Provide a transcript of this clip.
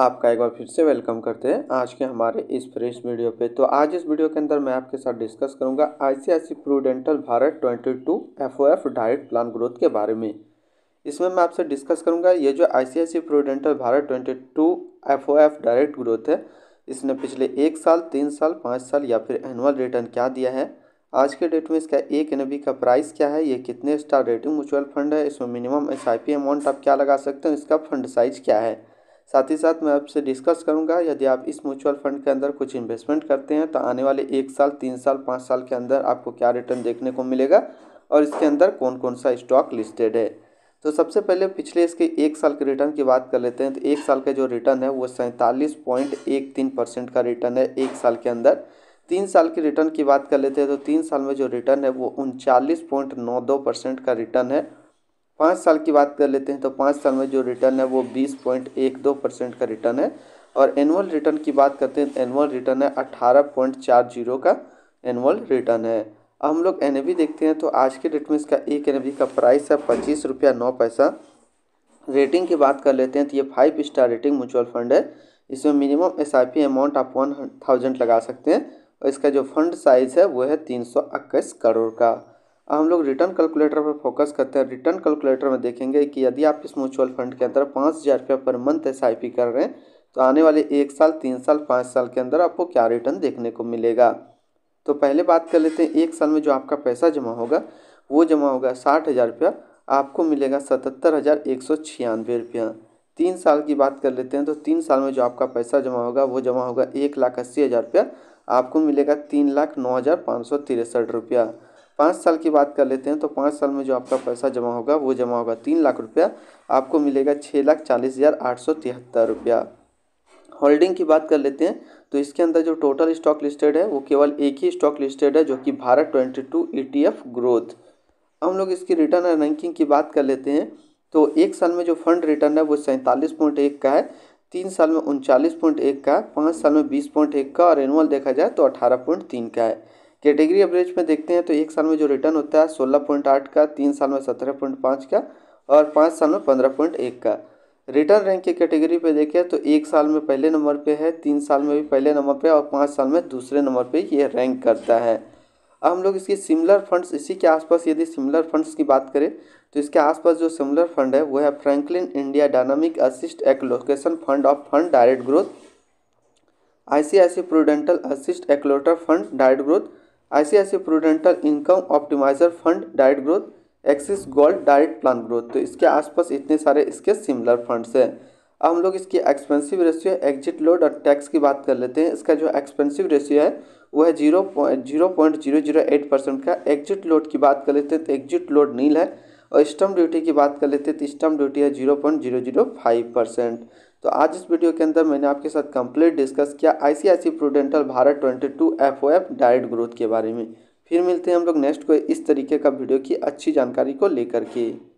आपका एक बार फिर से वेलकम करते हैं आज के हमारे इस फ्रेश वीडियो पे तो आज इस वीडियो के अंदर मैं आपके साथ डिस्कस करूंगा ICICI prudential Bharat 22 F direct plan growth के बारे में इसमें मैं आपसे डिस्कस करूंगा ये जो ICICI prudential Bharat 22 F direct growth है इसने पिछले एक साल तीन साल पाँच साल या फिर एनुअल रिटर्न क्या दिया है आज के डेट में इसका एक एन का प्राइस क्या है ये कितने स्टार रेटिंग म्यूचुअल फंड है इसमें मिनिमम एस अमाउंट आप क्या लगा सकते हैं इसका फंड साइज क्या है साथ ही साथ मैं आपसे डिस्कस करूंगा यदि आप इस म्यूचुअल फंड के अंदर कुछ इन्वेस्टमेंट करते हैं तो आने वाले एक साल तीन साल पाँच साल के अंदर आपको क्या रिटर्न देखने को मिलेगा और इसके अंदर कौन कौन सा स्टॉक लिस्टेड है तो सबसे पहले पिछले इसके एक साल के रिटर्न की बात कर लेते हैं तो एक साल का जो रिटर्न है वो सैंतालीस पॉइंट एक तीन परसेंट का रिटर्न है एक साल के अंदर तीन साल के रिटर्न की बात कर लेते हैं तो तीन साल में जो रिटर्न है वो उनचालीस पॉइंट नौ दो परसेंट का रिटर्न है पाँच साल की बात कर लेते हैं तो पाँच साल में जो रिटर्न है वो बीस पॉइंट एक दो परसेंट का रिटर्न है और एनुअल रिटर्न की बात करते हैं तो एनुअल रिटर्न है अट्ठारह पॉइंट चार जीरो का एनुअल रिटर्न है अब हम लोग एन देखते हैं तो आज के डेट में इसका एक एन का प्राइस है पच्चीस रुपया नौ पैसा रेटिंग की बात कर लेते हैं तो ये five star rating mutual fund है इसमें मिनिमम एस अमाउंट आप वन थाउजेंड लगा सकते हैं और इसका जो फंड साइज़ है वो है तीन सौ इक्कीस करोड़ का अब हम लोग रिटर्न कैलकुलेटर पर फोकस करते हैं रिटर्न कैलकुलेटर में देखेंगे कि यदि आप इस म्यूचुअल फंड के अंदर पाँच हज़ार रुपया per month S I P कर रहे हैं तो आने वाले एक साल तीन साल पाँच साल के अंदर आपको क्या रिटर्न देखने को मिलेगा तो पहले बात कर लेते हैं एक साल में जो आपका पैसा जमा होगा वो जमा होगा साठ हज़ार रुपया आपको मिलेगा सतहत्तर हज़ार एक सौ छियानवे रुपया तीन साल की बात कर लेते हैं तो तीन साल में जो आपका पैसा जमा होगा वो जमा होगा एक लाख अस्सी हज़ार रुपया आपको मिलेगा तीन लाख नौ हज़ार पाँच सौ तिरसठ रुपया पाँच साल की बात कर लेते हैं तो पाँच साल में जो आपका पैसा जमा होगा वो जमा होगा तीन लाख रुपया आपको मिलेगा छः लाख चालीस हज़ार आठ सौ तिहत्तर रुपया होल्डिंग की बात कर लेते हैं तो इसके अंदर जो टोटल स्टॉक लिस्टेड है वो केवल एक ही स्टॉक लिस्टेड है जो कि Bharat twenty two E e growth हम लोग इसकी रिटर्न रैंकिंग की बात कर लेते हैं तो एक साल में जो फंड रिटर्न है वो सैंतालीस पॉइंट एक का है तीन साल में उनचालीस पॉइंट एक का पाँच साल में बीस पॉइंट एक का और एनुअल देखा जाए तो अठारह पॉइंट तीन का है कैटेगरी एवरेज में देखते हैं तो एक साल में जो रिटर्न होता है सोलह पॉइंट आठ का तीन साल में सत्रह पॉइंट पाँच का और पाँच साल में पंद्रह पॉइंट एक का रिटर्न रैंक की कैटेगरी पे देखें तो एक साल में पहले नंबर पे है तीन साल में भी पहले नंबर पे और पाँच साल में दूसरे नंबर पे ये रैंक करता है अब हम लोग इसकी सिमिलर फंड्स इसी के आसपास यदि सिमिलर फंड्स की बात करें तो इसके आसपास जो सिमिलर फंड है वो है Franklin India dynamic asset allocation fund of fund direct growth I C prudential asset allocator fund direct growth ICICI prudential income optimiser fund direct growth Axis gold direct plan growth तो इसके आसपास इतने सारे इसके similar funds हैं अब हम लोग इसकी एक्सपेंसिव रेशियो एग्जिट लोड और टैक्स की बात कर लेते हैं इसका जो एक्सपेंसिव रेशियो है वह है zero point zero point zero zero eight percent का एग्जिट लोड की बात कर लेते हैं तो एग्जिट लोड नील है और स्टम्प ड्यूटी की बात कर लेते हैं तो स्टम्प ड्यूटी है zero point zero zero five percent तो आज इस वीडियो के अंदर मैंने आपके साथ कंप्लीट डिस्कस किया ICICI prudential Bharat twenty two F O F direct growth के बारे में फिर मिलते हैं हम लोग नेक्स्ट को इस तरीके का वीडियो की अच्छी जानकारी को लेकर के